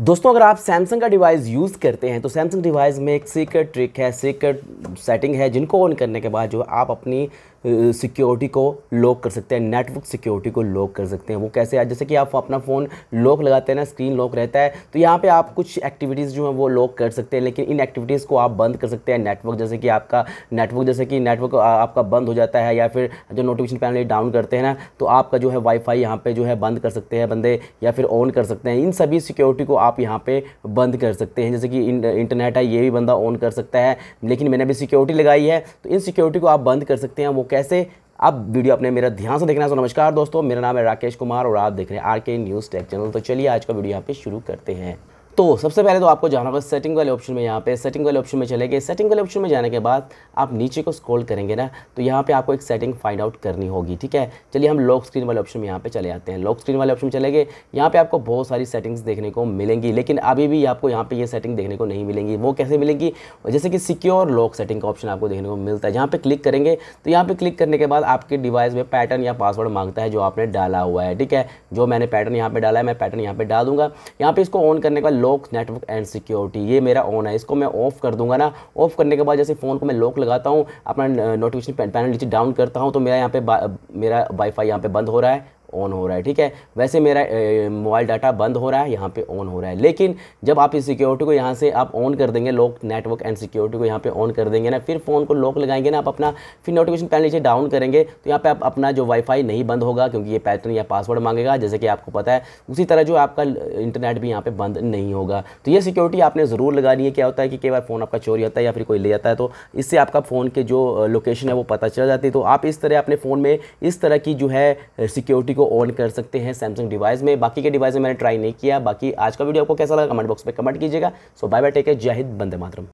दोस्तों अगर आप सैमसंग का डिवाइस यूज़ करते हैं तो सैमसंग डिवाइस में एक सीक्रेट ट्रिक है सीक्रेट सेटिंग है जिनको ऑन करने के बाद जो आप अपनी सिक्योरिटी को लॉक कर सकते हैं नेटवर्क सिक्योरिटी को लॉक कर सकते हैं वो कैसे है जैसे कि आप अपना फ़ोन लॉक लगाते हैं ना स्क्रीन लॉक रहता है तो यहाँ पे आप कुछ एक्टिविटीज़ जो हैं वो लॉक कर सकते हैं लेकिन इन एक्टिविटीज़ को आप बंद कर सकते हैं नेटवर्क जैसे कि आपका नेटवर्क जैसे कि नेटवर्क आपका बंद हो जाता है या फिर जो नोटिफिकेशन पैनल डाउन करते हैं ना तो आपका जो है वाईफाई यहाँ पर जो है बंद कर सकते हैं बंदे या फिर ऑन कर सकते हैं इन सभी सिक्योरिटी को आप यहाँ पर बंद कर सकते हैं जैसे कि इंटरनेट है ये भी बंदा ऑन कर सकता है लेकिन मैंने भी सिक्योरिटी लगाई है तो इन सिक्योरिटी को आप बंद कर सकते हैं वो कैसे अब वीडियो अपने मेरा ध्यान से देखना है तो नमस्कार दोस्तों मेरा नाम है राकेश कुमार और आप देख रहे हैं आर के न्यूज़ टेक चैनल तो चलिए आज का वीडियो यहाँ पे शुरू करते हैं तो सबसे पहले तो आपको जाना होगा सेटिंग वाले ऑप्शन में यहाँ पे सेटिंग वाले ऑप्शन में चले गए सेटिंग वाले ऑप्शन में जाने के बाद आप नीचे को स्क्रॉल करेंगे ना तो यहाँ पे आपको एक सेटिंग फाइंड आउट करनी होगी ठीक है चलिए हम लॉक स्क्रीन वाले ऑप्शन में यहाँ पे चले आते हैं लॉक स्क्रीन वाले ऑप्शन में चले गए यहाँ पे आपको बहुत सारी सेटिंग्स देखने को मिलेंगी लेकिन अभी भी आपको यहाँ पे ये यह सेटिंग देखने को नहीं मिलेंगी वो कैसे मिलेंगी जैसे कि सिक्योर लॉक सेटिंग का ऑप्शन आपको देखने को मिलता है यहाँ पर क्लिक करेंगे तो यहाँ पर क्लिक करने के बाद आपके डिवाइस में पैटर्न या पासवर्ड मांगता है जो आपने डाला हुआ है ठीक है जो मैंने पैटर्न यहाँ पर डाला है मैं पैटर्न यहाँ पर डाल दूँगा यहाँ पर इसको ऑन करने के लॉक नेटवर्क एंड सिक्योरिटी ये मेरा ऑन है इसको मैं ऑफ कर दूंगा ना ऑफ करने के बाद जैसे फ़ोन को मैं लॉक लगाता हूँ अपना नोटिफिकेशन पैनल नीचे डाउन करता हूँ तो मेरा यहाँ पे मेरा वाईफाई यहाँ पे बंद हो रहा है ऑन हो रहा है ठीक है वैसे मेरा मोबाइल डाटा बंद हो रहा है यहाँ पे ऑन हो रहा है लेकिन जब आप इस सिक्योरिटी को यहाँ से आप ऑन कर देंगे लॉक नेटवर्क एंड सिक्योरिटी को यहाँ पे ऑन कर देंगे ना फिर फ़ोन को लॉक लगाएंगे ना आप अपना फिर नोटिफिकेशन पैनल नीचे डाउन करेंगे तो यहाँ पे आप अपना जो वाईफाई नहीं बंद होगा क्योंकि ये पैटर्न या पासवर्ड मांगेगा जैसे कि आपको पता है उसी तरह जो आपका इंटरनेट भी यहाँ पर बंद नहीं होगा तो ये सिक्योरिटी आपने ज़रूर लगानी है क्या होता है कि कई बार फ़ोन आपका चोरी होता है या फिर कोई ले जाता है तो इससे आपका फ़ोन के जो लोकेशन है वो पता चल जाती है तो आप इस तरह अपने फ़ोन में इस तरह की जो है सिक्योरिटी को को ऑन कर सकते हैं सैमसंग डिवाइस में बाकी के डिवाइस में मैंने ट्राई नहीं किया बाकी आज का वीडियो आपको कैसा लगा कमेंट बॉक्स में कमेंट कीजिएगा सो बाय बाय टेक जय हिंद बंदे मातरम